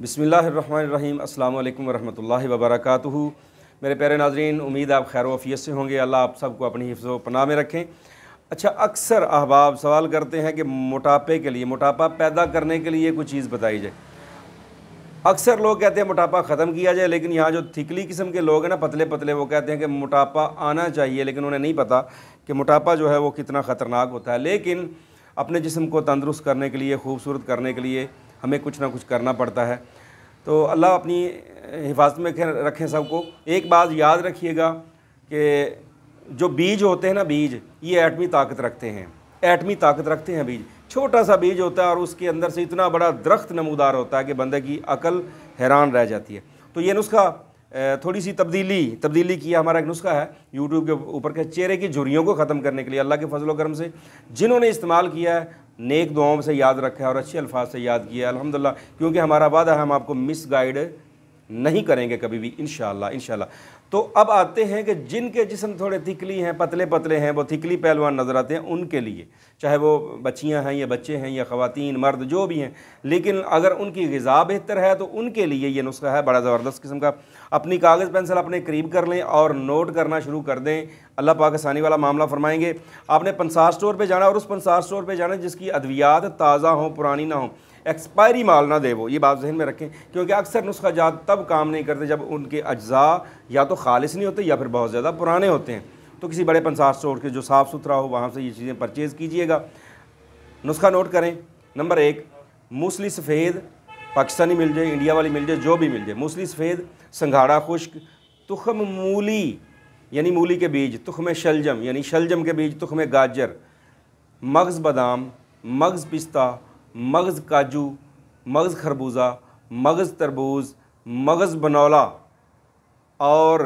बसमीम् अल्लाम वरहमल वबरक मेरे प्यारे नाजरीन उम्मीद आप खैर वफ़ीत से होंगे अल्लाह आप सबको अपनी हिफ्ज़ पनाह में रखें अच्छा अक्सर अहबाब सवाल करते हैं कि मोटापे के लिए मोटापा पैदा करने के लिए कोई चीज़ बताई जाए अक्सर लोग कहते हैं मोटापा ख़त्म किया जाए लेकिन यहाँ जो थिकली किस्म के लोग हैं ना पतले पतले वो कहते हैं कि मोटापा आना चाहिए लेकिन उन्हें नहीं पता कि मोटापा जो है वो कितना ख़तरनाक होता है लेकिन अपने जिसम को तंदरुस्त करने के लिए खूबसूरत करने के लिए हमें कुछ ना कुछ करना पड़ता है तो अल्लाह अपनी हिफाजत में रखें सबको एक बात याद रखिएगा कि जो बीज होते हैं ना बीज ये एटमी ताकत रखते हैं एटमी ताकत रखते हैं बीज छोटा सा बीज होता है और उसके अंदर से इतना बड़ा दरख्त नमूदार होता है कि बंदे की अकल हैरान रह जाती है तो ये नुस्खा थोड़ी सी तब्दीली तब्दीली की हमारा एक नुस्खा है यूट्यूब के ऊपर के चेहरे की झुरियों को ख़त्म करने के लिए अल्लाह के फजलोक्रम से जिन्होंने इस्तेमाल किया है नेक दुआओं से याद रखा है और अच्छे अल्फाज से याद किया अलहमदिल्ला क्योंकि हमारा वादा है हम आपको मिस गाइड नहीं करेंगे कभी भी इन इन तो अब आते हैं कि जिनके जिसम थोड़े थिकली हैं पतले पतले हैं वो थिकली पहलवान नज़र आते हैं उनके लिए चाहे वो बच्चियां हैं या बच्चे हैं या ख़वातीन मर्द जो भी हैं लेकिन अगर उनकी गज़ा बेहतर है तो उनके लिए ये नुस्खा है बड़ा ज़बरदस्त किस्म का अपनी कागज़ पेंसिल अपने करीब कर लें और नोट करना शुरू कर दें अल्लाह पाकिस्तानी वाला मामला फरमाएंगे आपने पंसार स्टोर पर जाना और उस पंसार स्टोर पर जाना जिसकी अद्वियात ताज़ा हों पुरानी ना हों एक्सपायरी माल ना दे वो ये बात जहन में रखें क्योंकि अक्सर नुस्खा जात तब काम नहीं करते जब उनके अज्जा या तो खालिश नहीं होते या फिर बहुत ज़्यादा पुराने होते हैं तो किसी बड़े पंसार स्टोर के जो साफ़ सुथरा हो वहाँ से ये चीज़ें परचेज़ कीजिएगा नुस्खा नोट करें नंबर एक मूसली सफ़ेद पाकिस्तानी मिल जाए इंडिया वाली मिल जाए जो भी मिल जाए मूसली सफ़ेद संघाड़ा खुश्क तुखम मूली यानी मूली के बीज तुखम शलजम यानी शलजम के बीज तुखम गाजर मगज़ बादाम मगज़ पिस्ता मगज़ काजू मगज़ खरबूजा मगज़ तरबूज मगज़ बनौला और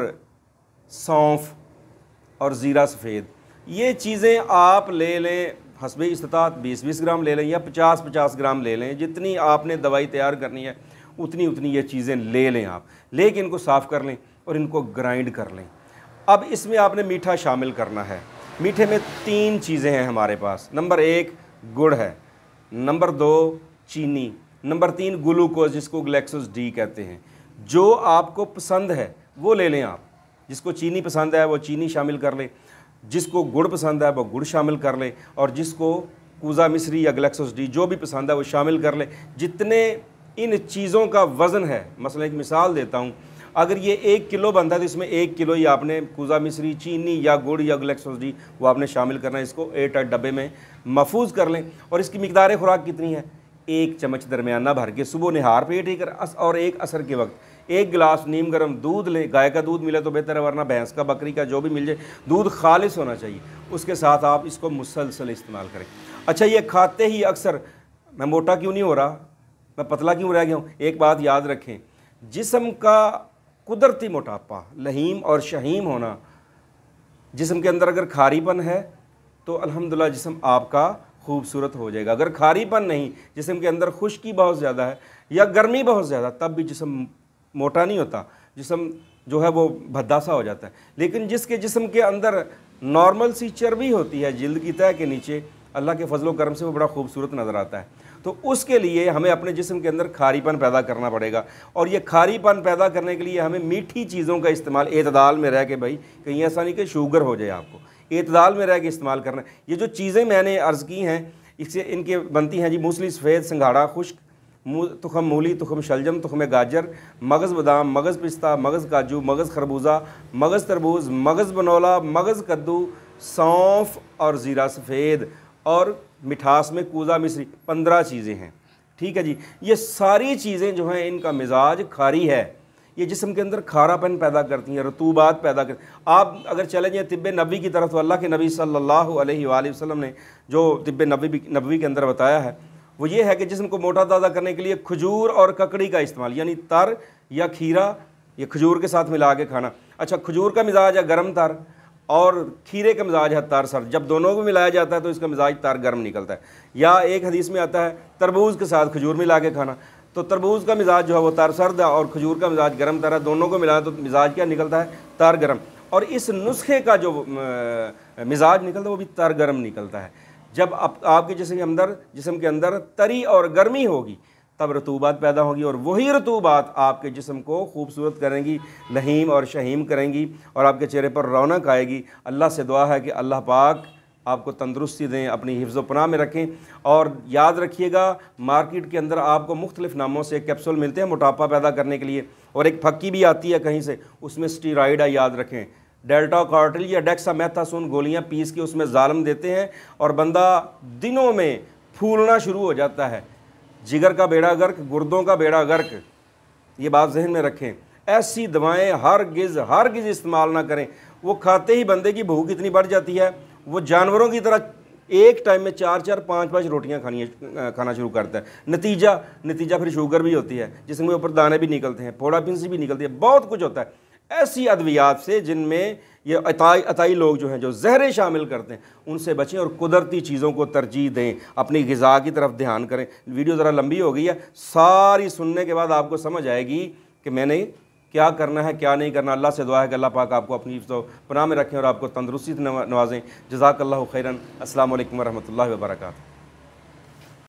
सौंफ और ज़ीरा सफ़ेद ये चीज़ें आप ले लें हसब इस्तात बीस बीस ग्राम ले लें या पचास पचास ग्राम ले लें जितनी आपने दवाई तैयार करनी है उतनी उतनी ये चीज़ें ले लें आप लेकिन इनको साफ़ कर लें और इनको ग्राइंड कर लें अब इसमें आपने मीठा शामिल करना है मीठे में तीन चीज़ें हैं हमारे पास नंबर एक गुड़ है नंबर दो चीनी नंबर तीन ग्लूकोज जिसको ग्लैक्सोज डी कहते हैं जो आपको पसंद है वो ले लें आप जिसको चीनी पसंद है वो चीनी शामिल कर लें जिसको गुड़ पसंद है वो गुड़ शामिल कर लें और जिसको कूज़ा मिश्री या ग्लैक्सोज डी जो भी पसंद है वो शामिल कर लें जितने इन चीज़ों का वज़न है मसला एक मिसाल देता हूँ अगर ये एक किलो बनता है तो इसमें एक किलो ही आपने कुज़ा मिश्री चीनी या गुड़ या ग्लेक्सोस वो आपने शामिल करना है इसको एट एट डब्बे में महफूज कर लें और इसकी मकदार खुराक कितनी है एक चम्मच दरमियाना भर के सुबह नहार पेट ही कर अस और एक असर के वक्त एक गिलास नीम गर्म दूध लें गाय का दूध मिले तो बेहतर है वरना भैंस का बकरी का जो भी मिल जाए दूध खालिश होना चाहिए उसके साथ आप इसको मुसलसल इस्तेमाल करें अच्छा ये खाते ही अक्सर मैं मोटा क्यों नहीं हो रहा मैं पतला क्यों रह गया हूँ एक बात याद रखें जिसम का कुदरती मोटापा लहीम और शहीम होना जिसम के अंदर अगर खारीपन है तो अलहमदिल्ला जिसम आपका खूबसूरत हो जाएगा अगर खारीपन नहीं जिसम के अंदर खुश्की बहुत ज़्यादा है या गर्मी बहुत ज़्यादा तब भी जिसम मोटा नहीं होता जिसम जो है वो भद्दा सा हो जाता है लेकिन जिसके जिसम के अंदर नॉर्मल सी चर्बी होती है जिल्द की तय के नीचे अल्लाह के फजलो करम से वो बड़ा खूबसूरत नज़र आता है तो उसके लिए हमें अपने जिसम के अंदर खारीपन पैदा करना पड़ेगा और ये खारीपन पैदा करने के लिए हमें मीठी चीज़ों का इस्तेमाल एतदाल में रह के भाई कहीं ऐसा नहीं कि शुगर हो जाए आपको एतदाल में रह के इस्तेमाल करना ये जो चीज़ें मैंने अर्ज़ की हैं इससे इनके बनती हैं जी मूसली सफ़ेद सिंघाड़ा खुश्क तुखम मूली तुखम शलजम तुखम गाजर मगज़ बादाम मगज़ पिस्ता मगज़ काजू मगज़ खरबूजा मगज़ तरबूज मगज़ बनौला मगज़ कद्दू सौंफ और ज़ीरा सफ़ेद और मिठास में कूज़ा मिश्री पंद्रह चीज़ें हैं ठीक है जी ये सारी चीज़ें जो हैं इनका मिजाज खारी है ये जिसम के अंदर खारापन पैदा करती हैं रतूबात पैदा कर आप अगर चले जाएँ तिब नबी की तरफ तो अल्लाह के नबी सल्ला वसम ने जो तिब नबी नबी के अंदर बताया है वो ये है कि जिसम को मोटा ताज़ा करने के लिए खजूर और ककड़ी का इस्तेमाल यानी तर या खीरा या खजूर के साथ मिला के खाना अच्छा खजूर का मिजाज है गर्म तर और खीरे का मिजाज है तार सर जब दोनों को मिलाया जाता है तो इसका मिजाज तार गर्म निकलता है या एक हदीस में आता है तरबूज के साथ खजूर मिला के खाना तो तरबूज का मिजाज जो है वो तार सर्द है और खजूर का मिजाज गर्म तरह दोनों को मिलाया तो मिजाज क्या निकलता है तार गर्म और इस नुस्खे का जो मिजाज निकलता है वो भी तार गर्म निकलता है जब आप, आपके जिसम के अंदर जिसम के अंदर तरी और गर्मी होगी तब रतूबात पैदा होगी और वही रतूबात आपके जिस्म को खूबसूरत करेंगी लहीम और शहीम करेंगी और आपके चेहरे पर रौनक आएगी अल्लाह से दुआ है कि अल्लाह पाक आपको तंदरुस्ती दें अपनी हिफ्ज़ पनाह में रखें और याद रखिएगा मार्केट के अंदर आपको मुख्तलिफ़ नामों से कैप्सूल मिलते हैं मोटापा पैदा करने के लिए और एक फक्की भी आती है कहीं से उसमें स्टीराइडा याद रखें डेल्टा कार्टिल या डेक्सा डेक्सामेथासोन गोलियाँ पीस के उसमें जालम देते हैं और बंदा दिनों में फूलना शुरू हो जाता है जिगर का बेड़ा गर्क गुर्दों का बेड़ा गर्क ये बात जहन में रखें ऐसी दवाएं हर गिज़ हर गिज़ इस्तेमाल ना करें वो खाते ही बंदे की भूख इतनी बढ़ जाती है वो जानवरों की तरह एक टाइम में चार चार पाँच पाँच रोटियां खानी खाना शुरू करता है नतीजा नतीजा फिर शुगर भी होती है जिसमें ऊपर दाने भी निकलते हैं फोड़ा पिंसी भी निकलती है बहुत कुछ होता है ऐसी अद्वियात से जिनमें ये अताई अताई लोग जो हैं जो जहरें शामिल करते हैं उनसे बचें और कुदरती चीज़ों को तरजीह दें अपनी गज़ा की तरफ ध्यान करें वीडियो ज़रा लंबी हो गई है सारी सुनने के बाद आपको समझ आएगी कि मैंने क्या करना है क्या नहीं करना अल्लाह से दुआ है कि अल्लाह पाक आपको अपनी तो पनाह में रखें और आपको तंदरुस्ती नवाजें जजाकल्ला खैरन असल वरहमल वर्का